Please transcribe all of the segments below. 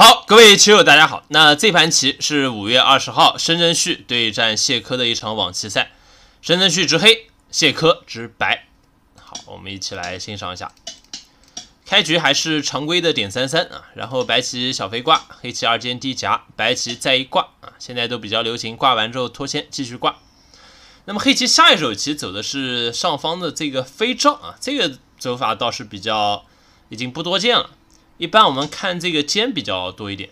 好，各位棋友，大家好。那这盘棋是五月二十号，深圳旭对战谢科的一场网棋赛。深圳旭执黑，谢科执白。好，我们一起来欣赏一下。开局还是常规的点三三啊，然后白棋小飞挂，黑棋二间低夹，白棋再一挂啊。现在都比较流行挂完之后脱先继续挂。那么黑棋下一手棋走的是上方的这个飞照啊，这个走法倒是比较已经不多见了。一般我们看这个尖比较多一点，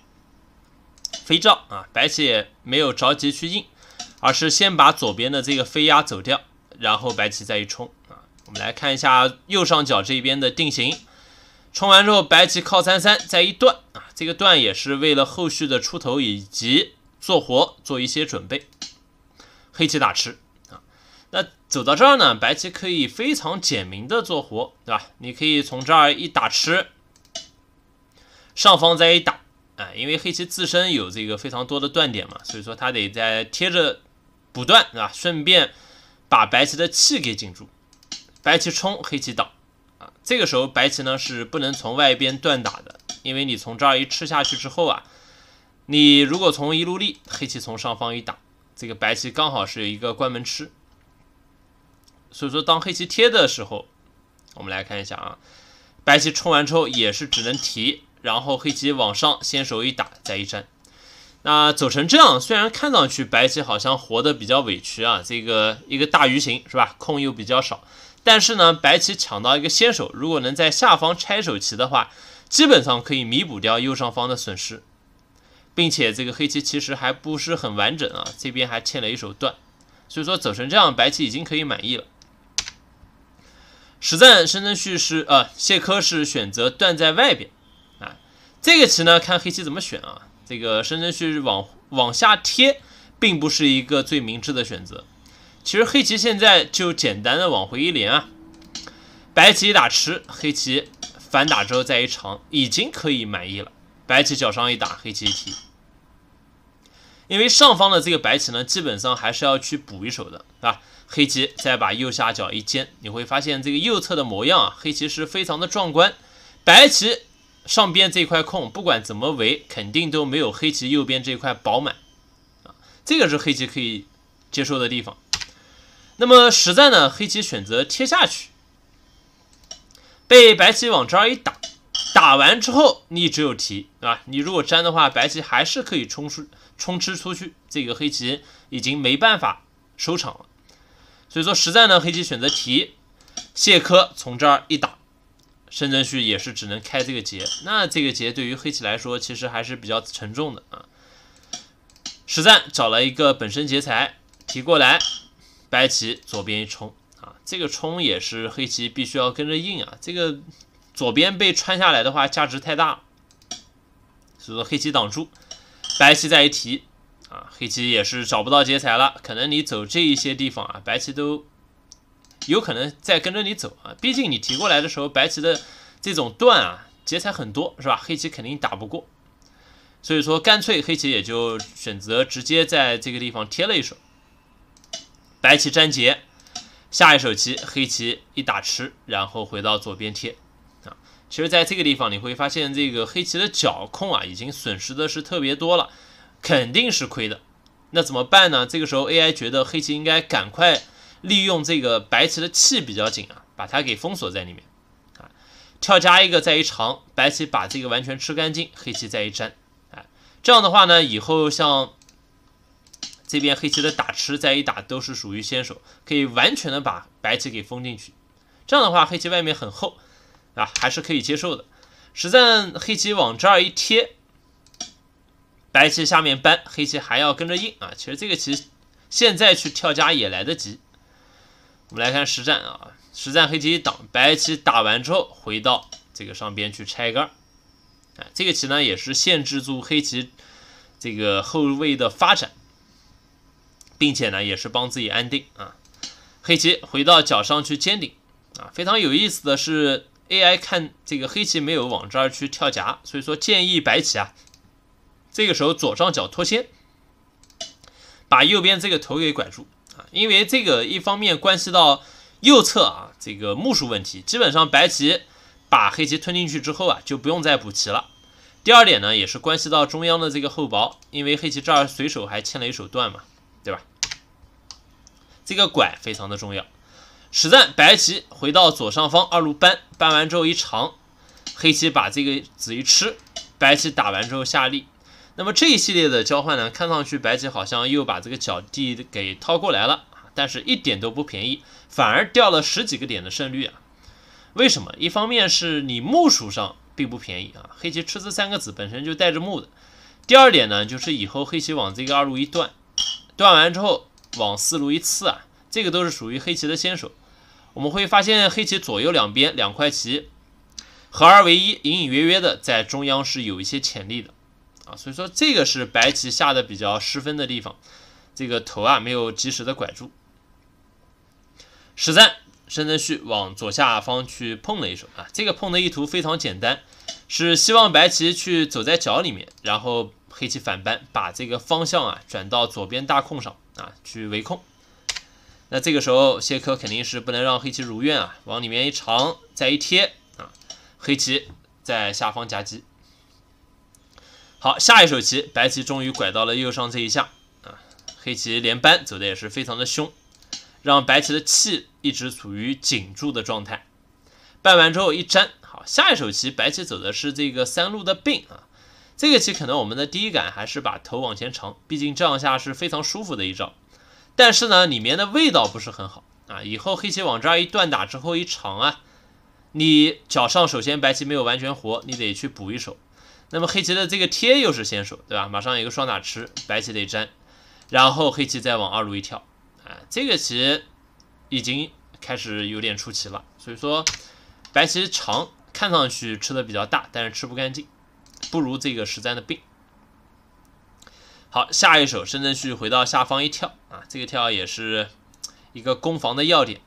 飞照啊，白棋也没有着急去应，而是先把左边的这个飞压走掉，然后白棋再一冲啊。我们来看一下右上角这边的定型，冲完之后白棋靠三三再一断啊，这个断也是为了后续的出头以及做活做一些准备。黑棋打吃啊，那走到这儿呢，白棋可以非常简明的做活，对吧？你可以从这儿一打吃。上方再一打，哎，因为黑棋自身有这个非常多的断点嘛，所以说他得在贴着不断，啊，顺便把白棋的气给紧住。白棋冲，黑棋挡，啊，这个时候白棋呢是不能从外边断打的，因为你从这儿一吃下去之后啊，你如果从一路立，黑棋从上方一打，这个白棋刚好是一个关门吃。所以说当黑棋贴的时候，我们来看一下啊，白棋冲完之后也是只能提。然后黑棋往上先手一打再一粘。那走成这样，虽然看上去白棋好像活得比较委屈啊，这个一个大鱼形是吧，空又比较少，但是呢，白棋抢到一个先手，如果能在下方拆手棋的话，基本上可以弥补掉右上方的损失，并且这个黑棋其实还不是很完整啊，这边还欠了一手断，所以说走成这样，白棋已经可以满意了。实战深真序是呃谢科是选择断在外边。这个棋呢，看黑棋怎么选啊？这个生真去往往下贴，并不是一个最明智的选择。其实黑棋现在就简单的往回一连啊，白棋一打吃，黑棋反打之后再一长，已经可以满意了。白棋角上一打，黑棋一提，因为上方的这个白棋呢，基本上还是要去补一手的，是吧？黑棋再把右下角一尖，你会发现这个右侧的模样啊，黑棋是非常的壮观，白棋。上边这块空不管怎么围，肯定都没有黑棋右边这块饱满啊，这个是黑棋可以接受的地方。那么实在呢，黑棋选择贴下去，被白棋往这儿一打，打完之后你只有提，啊，你如果粘的话，白棋还是可以冲出冲吃出去，这个黑棋已经没办法收场了。所以说实在呢，黑棋选择提，谢科从这儿一打。深圳旭也是只能开这个劫，那这个劫对于黑棋来说其实还是比较沉重的啊。实战找了一个本身劫材提过来，白棋左边一冲啊，这个冲也是黑棋必须要跟着应啊。这个左边被穿下来的话价值太大，所以说黑棋挡住，白棋再一提啊，黑棋也是找不到劫材了。可能你走这一些地方啊，白棋都。有可能再跟着你走啊，毕竟你提过来的时候，白棋的这种断啊劫材很多，是吧？黑棋肯定打不过，所以说干脆黑棋也就选择直接在这个地方贴了一手，白棋粘劫，下一手棋黑棋一打吃，然后回到左边贴啊。其实在这个地方你会发现，这个黑棋的角控啊已经损失的是特别多了，肯定是亏的。那怎么办呢？这个时候 AI 觉得黑棋应该赶快。利用这个白棋的气比较紧啊，把它给封锁在里面啊。跳加一个再一长，白棋把这个完全吃干净，黑棋再一粘，啊，这样的话呢，以后像这边黑棋的打吃再一打都是属于先手，可以完全的把白棋给封进去。这样的话，黑棋外面很厚啊，还是可以接受的。实战黑棋往这儿一贴，白棋下面搬，黑棋还要跟着应啊。其实这个棋现在去跳加也来得及。我们来看实战啊，实战黑棋一挡，白棋打完之后回到这个上边去拆杆儿，哎，这个棋呢也是限制住黑棋这个后卫的发展，并且呢也是帮自己安定啊。黑棋回到角上去尖顶啊，非常有意思的是 AI 看这个黑棋没有往这儿去跳夹，所以说建议白棋啊，这个时候左上角脱先，把右边这个头给拐住。因为这个一方面关系到右侧啊这个目数问题，基本上白棋把黑棋吞进去之后啊，就不用再补棋了。第二点呢，也是关系到中央的这个厚薄，因为黑棋这儿随手还欠了一手断嘛，对吧？这个拐非常的重要。实战白棋回到左上方二路搬，搬完之后一长，黑棋把这个子一吃，白棋打完之后下力。那么这一系列的交换呢，看上去白棋好像又把这个角地给掏过来了但是一点都不便宜，反而掉了十几个点的胜率啊。为什么？一方面是你目数上并不便宜啊，黑棋吃这三个子本身就带着目。的，第二点呢，就是以后黑棋往这个二路一断，断完之后往四路一刺啊，这个都是属于黑棋的先手。我们会发现黑棋左右两边两块棋合二为一，隐隐约约的在中央是有一些潜力的。啊，所以说这个是白棋下的比较失分的地方，这个头啊没有及时的拐住。十三，申真旭往左下方去碰了一手啊，这个碰的意图非常简单，是希望白棋去走在角里面，然后黑棋反扳，把这个方向啊转到左边大空上啊去围控。那这个时候谢科肯定是不能让黑棋如愿啊，往里面一长再一贴啊，黑棋在下方夹击。好，下一手棋，白棋终于拐到了右上这一下，啊，黑棋连扳走的也是非常的凶，让白棋的气一直处于紧住的状态。搬完之后一粘，好，下一手棋，白棋走的是这个三路的并啊，这个棋可能我们的第一感还是把头往前长，毕竟这样下是非常舒服的一招，但是呢，里面的味道不是很好啊，以后黑棋往这儿一断打之后一长啊，你脚上首先白棋没有完全活，你得去补一手。那么黑棋的这个贴又是先手，对吧？马上一个双打吃，白棋得粘，然后黑棋再往二路一跳，啊，这个棋已经开始有点出奇了。所以说，白棋长看上去吃的比较大，但是吃不干净，不如这个实战的病。好，下一手深圳旭回到下方一跳，啊，这个跳也是一个攻防的要点。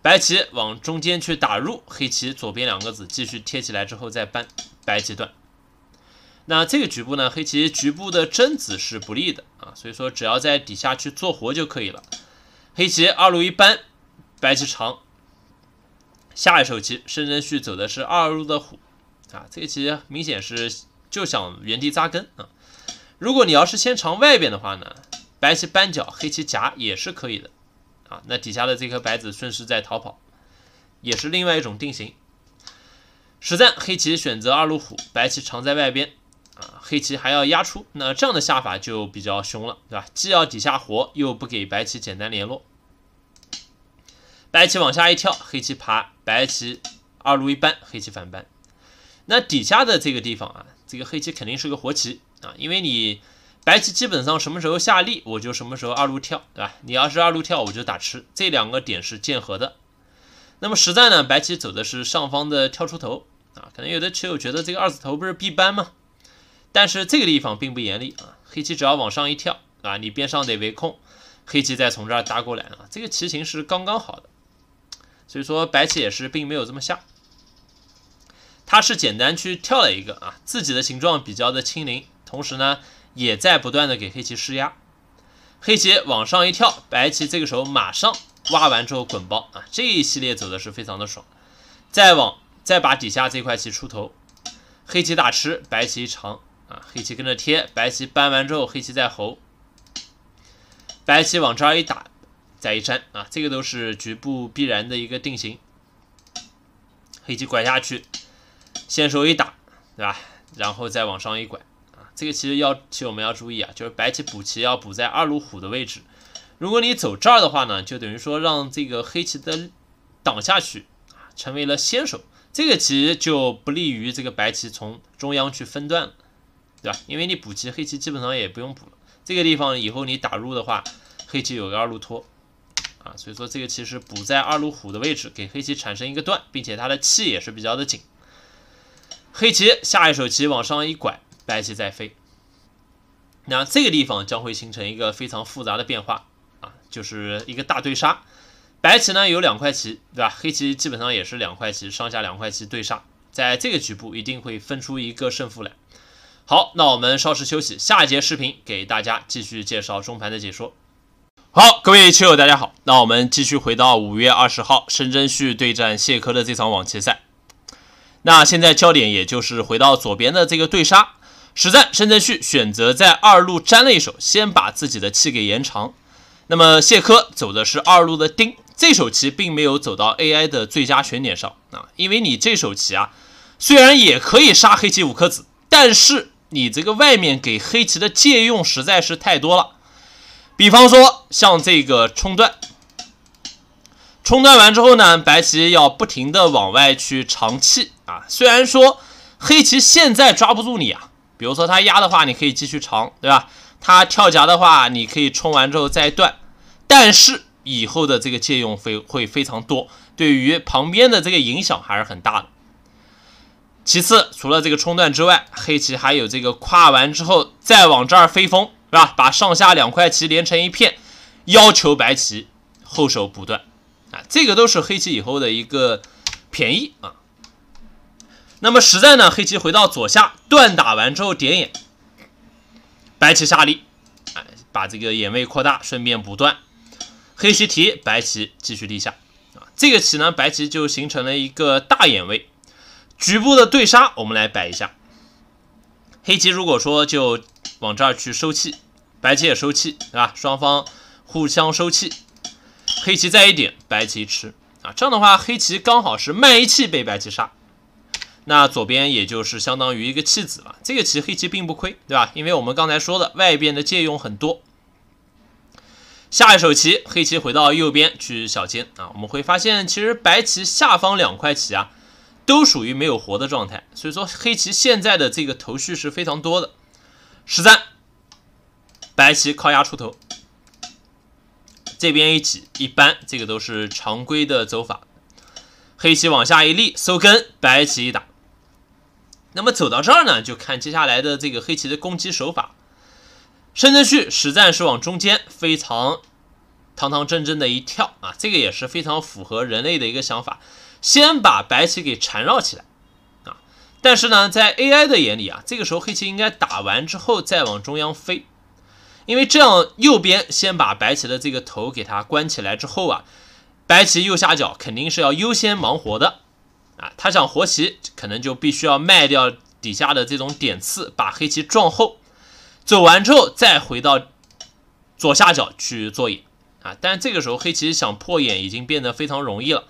白棋往中间去打入，黑棋左边两个子继续贴起来之后再扳，白棋断。那这个局部呢，黑棋局部的争子是不利的啊，所以说只要在底下去做活就可以了。黑棋二路一扳，白棋长，下一手棋申真旭走的是二路的虎啊，这个棋明显是就想原地扎根啊。如果你要是先长外边的话呢，白棋扳角，黑棋夹也是可以的啊。那底下的这颗白子顺势在逃跑，也是另外一种定型。实战黑棋选择二路虎，白棋长在外边。啊，黑棋还要压出，那这样的下法就比较凶了，对吧？既要底下活，又不给白棋简单联络。白棋往下一跳，黑棋爬，白棋二路一扳，黑棋反扳。那底下的这个地方啊，这个黑棋肯定是个活棋啊，因为你白棋基本上什么时候下力，我就什么时候二路跳，对吧？你要是二路跳，我就打吃，这两个点是见合的。那么实战呢，白棋走的是上方的跳出头啊，可能有的棋友觉得这个二字头不是必扳吗？但是这个地方并不严厉啊，黑棋只要往上一跳啊，你边上得围空，黑棋再从这儿搭过来啊，这个棋形是刚刚好的。所以说白棋也是并没有这么下，他是简单去跳了一个啊，自己的形状比较的轻灵，同时呢也在不断的给黑棋施压。黑棋往上一跳，白棋这个时候马上挖完之后滚包啊，这一系列走的是非常的爽。再往再把底下这块棋出头，黑棋大吃，白棋长。啊，黑棋跟着贴，白棋搬完之后，黑棋再喉，白棋往这儿一打，再一粘啊，这个都是局部必然的一个定型。黑棋拐下去，先手一打，对吧？然后再往上一拐啊，这个其实要棋我们要注意啊，就是白棋补棋要补在二路虎的位置。如果你走这儿的话呢，就等于说让这个黑棋的挡下去啊，成为了先手，这个棋就不利于这个白棋从中央去分段了。对吧？因为你补棋，黑棋基本上也不用补了。这个地方以后你打入的话，黑棋有个二路托啊，所以说这个其实补在二路虎的位置，给黑棋产生一个断，并且它的气也是比较的紧。黑棋下一手棋往上一拐，白棋再飞。那这个地方将会形成一个非常复杂的变化啊，就是一个大对杀。白棋呢有两块棋，对吧？黑棋基本上也是两块棋，上下两块棋对杀，在这个局部一定会分出一个胜负来。好，那我们稍事休息，下一节视频给大家继续介绍中盘的解说。好，各位棋友，大家好，那我们继续回到五月二十号申真旭对战谢科的这场网棋赛。那现在焦点也就是回到左边的这个对杀。实战申真旭选择在二路粘了一手，先把自己的气给延长。那么谢科走的是二路的丁，这手棋并没有走到 AI 的最佳选点上啊，因为你这手棋啊，虽然也可以杀黑棋五颗子，但是。你这个外面给黑棋的借用实在是太多了，比方说像这个冲断，冲断完之后呢，白棋要不停的往外去长气啊。虽然说黑棋现在抓不住你啊，比如说他压的话，你可以继续长，对吧？他跳夹的话，你可以冲完之后再断，但是以后的这个借用会会非常多，对于旁边的这个影响还是很大的。其次，除了这个冲断之外，黑棋还有这个跨完之后再往这儿飞风，是吧？把上下两块棋连成一片，要求白棋后手补断啊，这个都是黑棋以后的一个便宜啊。那么实战呢，黑棋回到左下断打完之后点眼，白棋下力，哎，把这个眼位扩大，顺便补断。黑棋提，白棋继续立下啊，这个棋呢，白棋就形成了一个大眼位。局部的对杀，我们来摆一下。黑棋如果说就往这儿去收气，白棋也收气，对吧？双方互相收气。黑棋再一点，白棋吃啊，这样的话黑棋刚好是慢一气被白棋杀。那左边也就是相当于一个弃子了，这个棋黑棋并不亏，对吧？因为我们刚才说的外边的借用很多。下一手棋，黑棋回到右边去小尖啊，我们会发现其实白棋下方两块棋啊。都属于没有活的状态，所以说黑棋现在的这个头绪是非常多的。实战，白棋靠压出头，这边一挤一般这个都是常规的走法。黑棋往下一立收根，白棋一打。那么走到这儿呢，就看接下来的这个黑棋的攻击手法。申真去实战是往中间非常堂堂正正的一跳啊，这个也是非常符合人类的一个想法。先把白棋给缠绕起来，啊，但是呢，在 AI 的眼里啊，这个时候黑棋应该打完之后再往中央飞，因为这样右边先把白棋的这个头给它关起来之后啊，白棋右下角肯定是要优先忙活的，啊，他想活棋可能就必须要卖掉底下的这种点刺，把黑棋撞后，走完之后再回到左下角去做眼，啊，但这个时候黑棋想破眼已经变得非常容易了。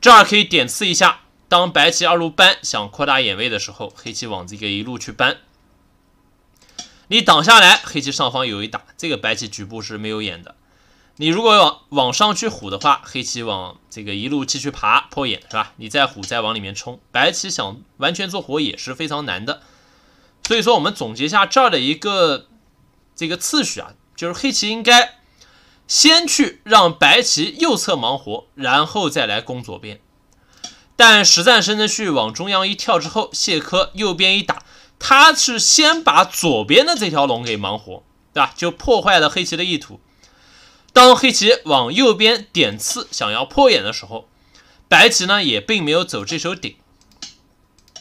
这儿可以点刺一下，当白棋二路扳想扩大眼位的时候，黑棋往这个一路去扳，你挡下来，黑棋上方有一打，这个白棋局部是没有眼的。你如果往往上去虎的话，黑棋往这个一路继续爬破眼是吧？你再虎再往里面冲，白棋想完全做活也是非常难的。所以说，我们总结一下这儿的一个这个次序啊，就是黑棋应该。先去让白棋右侧忙活，然后再来攻左边。但实战生的谞往中央一跳之后，谢科右边一打，他是先把左边的这条龙给忙活，对吧？就破坏了黑棋的意图。当黑棋往右边点刺，想要破眼的时候，白棋呢也并没有走这手顶。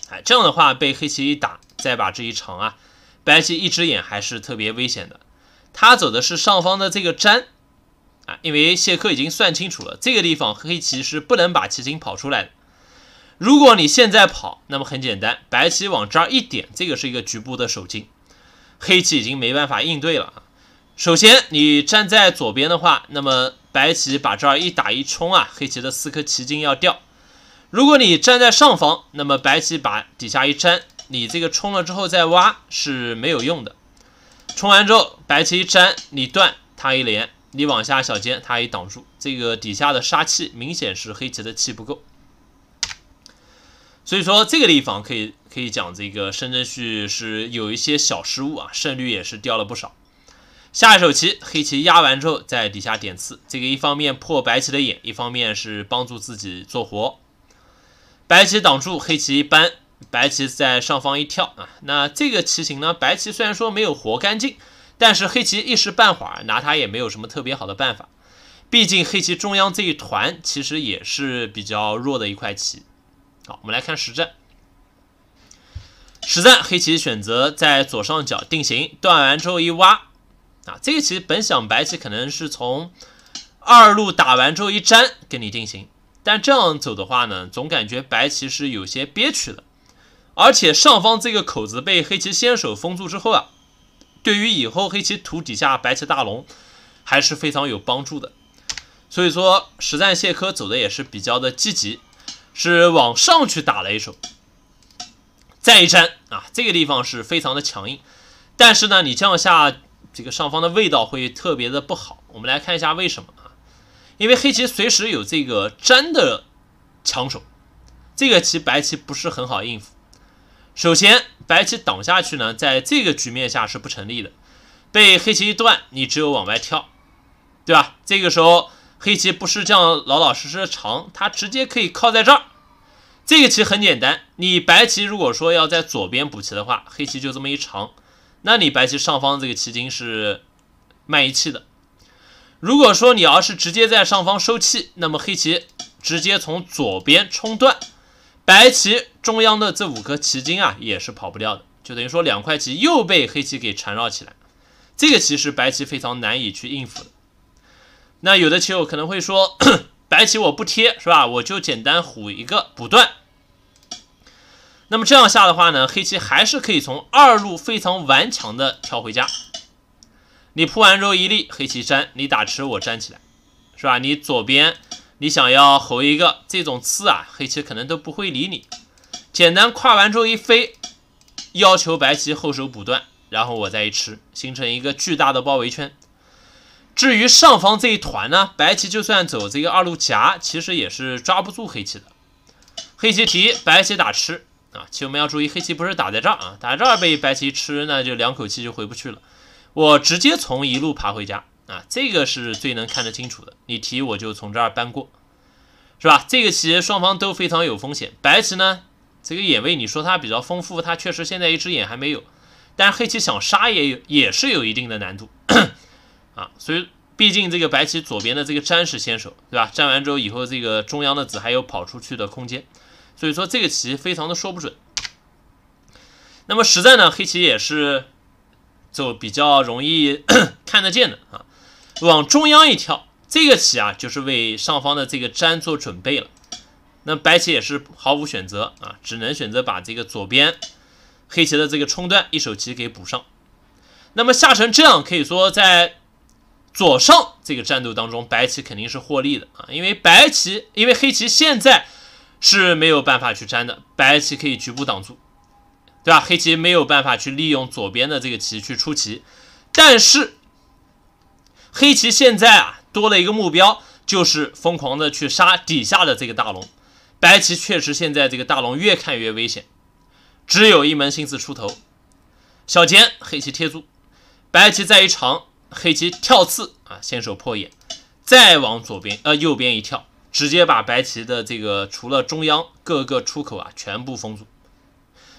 哎，这样的话被黑棋一打，再把这一长啊，白棋一只眼还是特别危险的。他走的是上方的这个粘。啊，因为谢克已经算清楚了，这个地方黑棋是不能把棋筋跑出来的。如果你现在跑，那么很简单，白棋往这儿一点，这个是一个局部的守筋，黑棋已经没办法应对了啊。首先，你站在左边的话，那么白棋把这儿一打一冲啊，黑棋的四颗棋筋要掉。如果你站在上方，那么白棋把底下一粘，你这个冲了之后再挖是没有用的。冲完之后，白棋一粘，你断，他一连。你往下小尖，他一挡住，这个底下的杀气明显是黑棋的气不够，所以说这个地方可以可以讲这个申真旭是有一些小失误啊，胜率也是掉了不少。下一手棋，黑棋压完之后，在底下点刺，这个一方面破白棋的眼，一方面是帮助自己做活。白棋挡住，黑棋一扳，白棋在上方一跳啊，那这个棋形呢，白棋虽然说没有活干净。但是黑棋一时半会儿拿他也没有什么特别好的办法，毕竟黑棋中央这一团其实也是比较弱的一块棋。好，我们来看实战。实战黑棋选择在左上角定型，断完之后一挖。啊，这个棋本想白棋可能是从二路打完之后一粘跟你定型，但这样走的话呢，总感觉白棋是有些憋屈的，而且上方这个口子被黑棋先手封住之后啊。对于以后黑棋土底下白棋大龙还是非常有帮助的，所以说实战谢科走的也是比较的积极，是往上去打了一手，再一粘啊，这个地方是非常的强硬，但是呢你这样下这个上方的味道会特别的不好，我们来看一下为什么啊？因为黑棋随时有这个粘的抢手，这个棋白棋不是很好应付，首先。白棋挡下去呢，在这个局面下是不成立的。被黑棋一断，你只有往外跳，对吧？这个时候黑棋不是这样老老实实的长，它直接可以靠在这儿。这个棋很简单，你白棋如果说要在左边补棋的话，黑棋就这么一长，那你白棋上方这个棋筋是慢一气的。如果说你要是直接在上方收气，那么黑棋直接从左边冲断，白棋。中央的这五颗棋筋啊，也是跑不掉的，就等于说两块棋又被黑棋给缠绕起来，这个其实白棋非常难以去应付的。那有的棋友可能会说，白棋我不贴是吧？我就简单虎一个补断。那么这样下的话呢，黑棋还是可以从二路非常顽强的跳回家。你铺完之后一立，黑棋粘，你打吃我粘起来，是吧？你左边你想要猴一个这种刺啊，黑棋可能都不会理你。简单跨完之后一飞，要求白棋后手补断，然后我再一吃，形成一个巨大的包围圈。至于上方这一团呢，白棋就算走这个二路夹，其实也是抓不住黑棋的。黑棋提，白棋打吃啊！其实我们要注意，黑棋不是打在这儿啊，打这儿被白棋吃，那就两口气就回不去了。我直接从一路爬回家啊，这个是最能看得清楚的。你提我就从这儿搬过，是吧？这个棋双方都非常有风险，白棋呢？这个眼位你说它比较丰富，它确实现在一只眼还没有，但是黑棋想杀也有也是有一定的难度 啊，所以毕竟这个白棋左边的这个粘是先手，对吧？粘完之后以后这个中央的子还有跑出去的空间，所以说这个棋非常的说不准。那么实战呢，黑棋也是就比较容易 看得见的啊，往中央一跳，这个棋啊就是为上方的这个粘做准备了。那白棋也是毫无选择啊，只能选择把这个左边黑棋的这个冲段一手棋给补上。那么下成这样，可以说在左上这个战斗当中，白棋肯定是获利的啊，因为白棋因为黑棋现在是没有办法去粘的，白棋可以局部挡住，对吧？黑棋没有办法去利用左边的这个棋去出棋，但是黑棋现在啊多了一个目标，就是疯狂的去杀底下的这个大龙。白棋确实现在这个大龙越看越危险，只有一门心思出头。小尖黑棋贴住，白棋再一长，黑棋跳刺啊，先手破眼，再往左边呃右边一跳，直接把白棋的这个除了中央各个出口啊全部封住。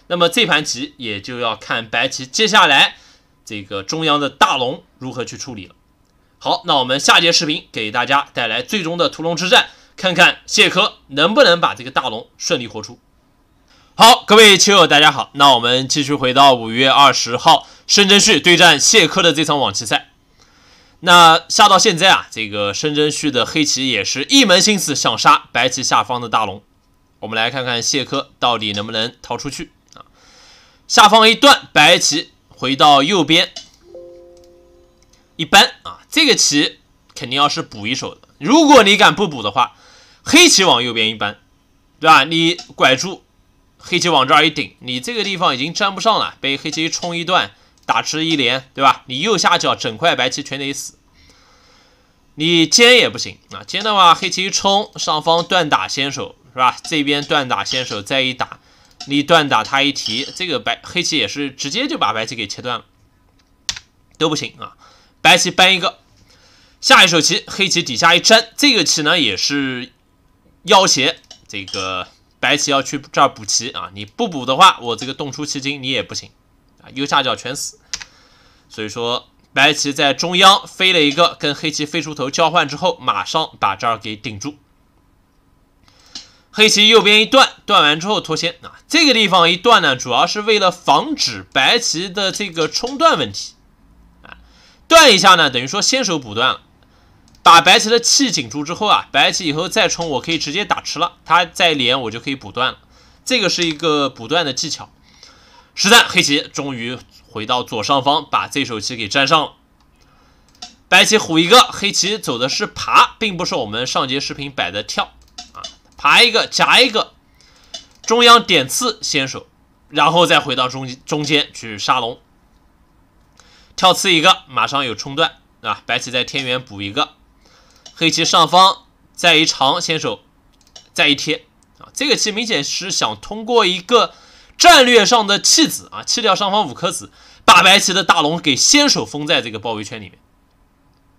那么这盘棋也就要看白棋接下来这个中央的大龙如何去处理了。好，那我们下节视频给大家带来最终的屠龙之战。看看谢科能不能把这个大龙顺利活出。好，各位棋友，大家好。那我们继续回到五月二十号申真谞对战谢科的这场网棋赛。那下到现在啊，这个申真谞的黑棋也是一门心思想杀白棋下方的大龙。我们来看看谢科到底能不能逃出去啊？下方一段白棋回到右边，一般啊，这个棋肯定要是补一手的。如果你敢不补的话，黑棋往右边一搬，对吧？你拐住，黑棋往这儿一顶，你这个地方已经粘不上了，被黑棋一冲一段，打吃一连，对吧？你右下角整块白棋全得死。你尖也不行啊，尖的话黑棋一冲，上方断打先手，是吧？这边断打先手，再一打，你断打他一提，这个白黑棋也是直接就把白棋给切断了，都不行啊。白棋搬一个，下一手棋，黑棋底下一粘，这个棋呢也是。要挟这个白棋要去这儿补棋啊！你不补的话，我这个动出棋筋你也不行啊！右下角全死，所以说白棋在中央飞了一个，跟黑棋飞出头交换之后，马上把这儿给顶住。黑棋右边一断，断完之后脱先啊！这个地方一断呢，主要是为了防止白棋的这个冲断问题啊！断一下呢，等于说先手补断了。把白棋的气紧住之后啊，白棋以后再冲，我可以直接打吃了。它再连我就可以补断了。这个是一个补断的技巧。实战，黑棋终于回到左上方，把这手棋给占上。了。白棋虎一个，黑棋走的是爬，并不是我们上节视频摆的跳啊。爬一个夹一个，中央点刺先手，然后再回到中中间去杀龙。跳刺一个，马上有冲断啊。白棋在天元补一个。黑棋上方再一长先手，再一贴啊，这个棋明显是想通过一个战略上的弃子啊，弃掉上方五颗子，把白棋的大龙给先手封在这个包围圈里面，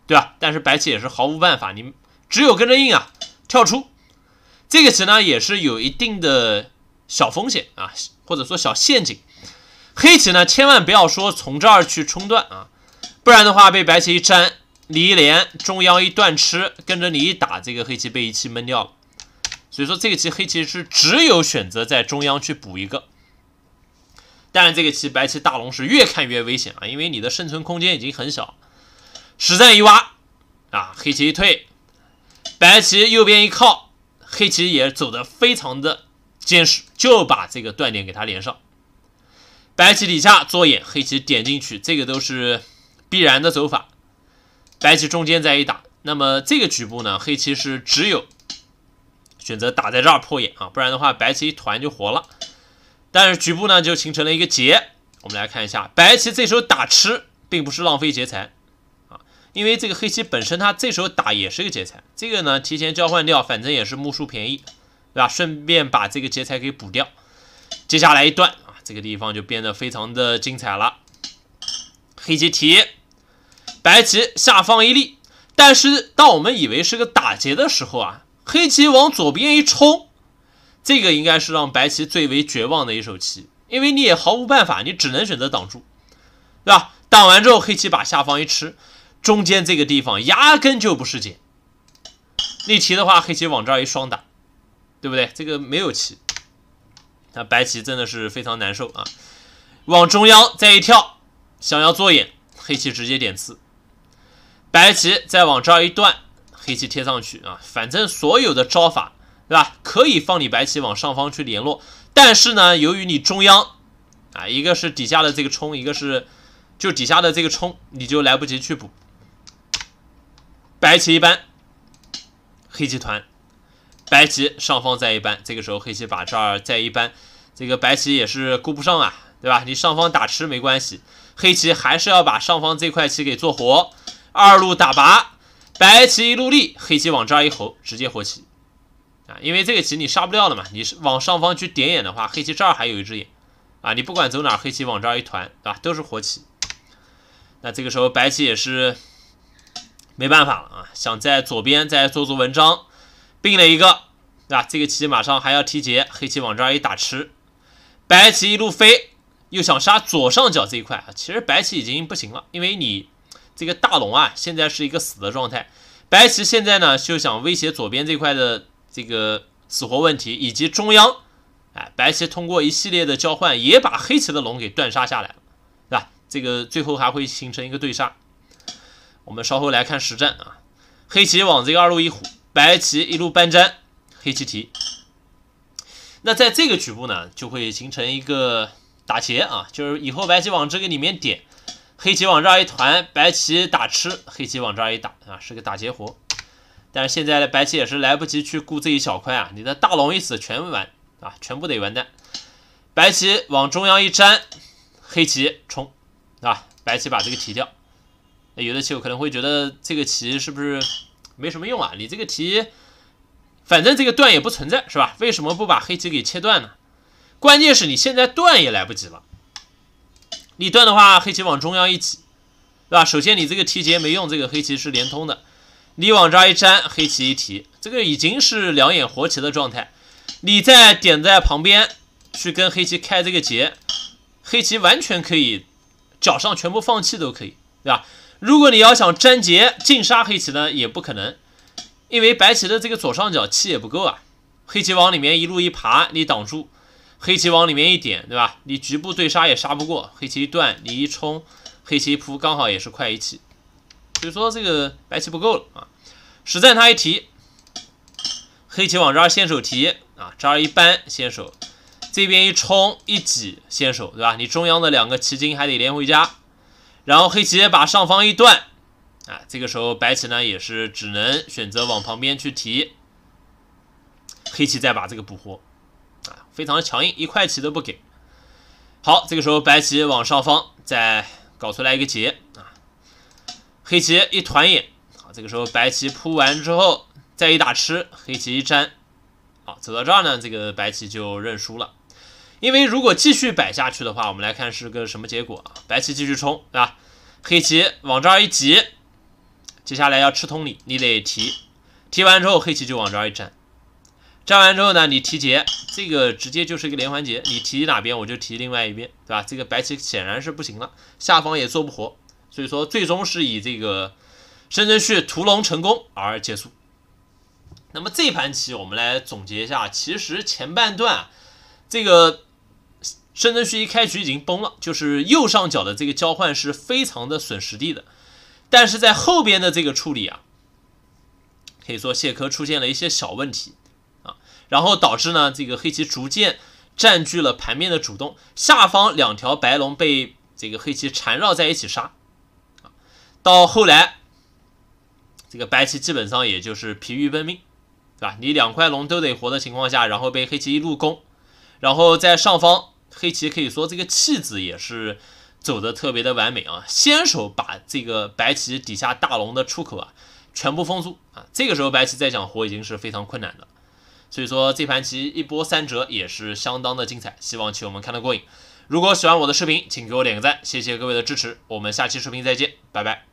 对吧？但是白棋也是毫无办法，你只有跟着应啊，跳出这个棋呢，也是有一定的小风险啊，或者说小陷阱。黑棋呢，千万不要说从这儿去冲断啊，不然的话被白棋一粘。你一连中央一断吃，跟着你一打，这个黑棋被一气闷掉了。所以说这个棋黑棋是只有选择在中央去补一个。但是这个棋白棋大龙是越看越危险啊，因为你的生存空间已经很小。实战一挖啊，黑棋一退，白棋右边一靠，黑棋也走的非常的坚实，就把这个断点给它连上。白棋底下做眼，黑棋点进去，这个都是必然的走法。白棋中间再一打，那么这个局部呢，黑棋是只有选择打在这儿破眼啊，不然的话白棋一团就活了。但是局部呢就形成了一个劫，我们来看一下，白棋这时候打吃并不是浪费劫财啊，因为这个黑棋本身它这时候打也是一个劫财，这个呢提前交换掉，反正也是木叔便宜，对吧？顺便把这个劫财给补掉。接下来一段啊，这个地方就变得非常的精彩了，黑棋提。白棋下方一立，但是当我们以为是个打劫的时候啊，黑棋往左边一冲，这个应该是让白棋最为绝望的一手棋，因为你也毫无办法，你只能选择挡住，对吧？挡完之后，黑棋把下方一吃，中间这个地方压根就不是劫。立棋的话，黑棋往这儿一双打，对不对？这个没有棋，那白棋真的是非常难受啊！往中央再一跳，想要做眼，黑棋直接点刺。白棋再往这儿一断，黑棋贴上去啊，反正所有的招法对吧？可以放你白棋往上方去联络，但是呢，由于你中央啊，一个是底下的这个冲，一个是就底下的这个冲，你就来不及去补。白棋一扳，黑棋团，白棋上方再一扳，这个时候黑棋把这儿再一扳，这个白棋也是顾不上啊，对吧？你上方打吃没关系，黑棋还是要把上方这块棋给做活。二路打拔，白棋一路立，黑棋往这儿一吼，直接活棋啊！因为这个棋你杀不掉了嘛，你往上方去点眼的话，黑棋这儿还有一只眼啊！你不管走哪，黑棋往这儿一团，对吧？都是活棋。那这个时候白棋也是没办法了啊，想在左边再做做文章，并了一个，对吧？这个棋马上还要提劫，黑棋往这儿一打吃，白棋一路飞，又想杀左上角这一块啊！其实白棋已经不行了，因为你。这个大龙啊，现在是一个死的状态。白棋现在呢，就想威胁左边这块的这个死活问题，以及中央。哎，白棋通过一系列的交换，也把黑棋的龙给断杀下来了，对吧？这个最后还会形成一个对杀。我们稍后来看实战啊。黑棋往这个二路一虎，白棋一路搬粘，黑棋提。那在这个局部呢，就会形成一个打劫啊，就是以后白棋往这个里面点。黑棋往这儿一团，白棋打吃，黑棋往这儿一打啊，是个打劫活。但是现在呢，白棋也是来不及去顾这一小块啊，你的大龙一死，全完啊，全部得完蛋。白棋往中央一粘，黑棋冲，啊，白棋把这个提掉。有的棋友可能会觉得这个棋是不是没什么用啊？你这个提，反正这个断也不存在，是吧？为什么不把黑棋给切断呢？关键是你现在断也来不及了。你断的话，黑棋往中央一挤，对吧？首先你这个提劫没用，这个黑棋是连通的。你往这儿一粘，黑棋一提，这个已经是两眼活棋的状态。你再点在旁边去跟黑棋开这个劫，黑棋完全可以脚上全部放弃都可以，对吧？如果你要想粘劫净杀黑棋呢，也不可能，因为白棋的这个左上角气也不够啊。黑棋往里面一路一爬，你挡住。黑棋往里面一点，对吧？你局部对杀也杀不过，黑棋一断，你一冲，黑棋一扑刚好也是快一起，所以说这个白棋不够了啊！实战他一提，黑棋往这儿先手提啊，这儿一扳先手，这边一冲一挤先手，对吧？你中央的两个棋筋还得连回家，然后黑棋把上方一断啊，这个时候白棋呢也是只能选择往旁边去提，黑棋再把这个补活。啊，非常的强硬，一块棋都不给。好，这个时候白棋往上方再搞出来一个劫啊，黑棋一团眼。好，这个时候白棋铺完之后再一打吃，黑棋一粘。好，走到这儿呢，这个白棋就认输了，因为如果继续摆下去的话，我们来看是个什么结果啊？白棋继续冲，对吧？黑棋往这儿一挤，接下来要吃通你，你得提，提完之后黑棋就往这儿一粘。加完之后呢，你提劫，这个直接就是一个连环劫，你提哪边我就提另外一边，对吧？这个白棋显然是不行了，下方也做不活，所以说最终是以这个申真谞屠龙成功而结束。那么这盘棋我们来总结一下，其实前半段这个申真谞一开局已经崩了，就是右上角的这个交换是非常的损实地的，但是在后边的这个处理啊，可以说谢科出现了一些小问题。然后导致呢，这个黑棋逐渐占据了盘面的主动，下方两条白龙被这个黑棋缠绕在一起杀，到后来，这个白棋基本上也就是疲于奔命，对吧？你两块龙都得活的情况下，然后被黑棋一路攻，然后在上方黑棋可以说这个弃子也是走的特别的完美啊，先手把这个白棋底下大龙的出口啊全部封住啊，这个时候白棋再想活已经是非常困难的。所以说，这盘棋一波三折，也是相当的精彩。希望棋友们看得过瘾。如果喜欢我的视频，请给我点个赞，谢谢各位的支持。我们下期视频再见，拜拜。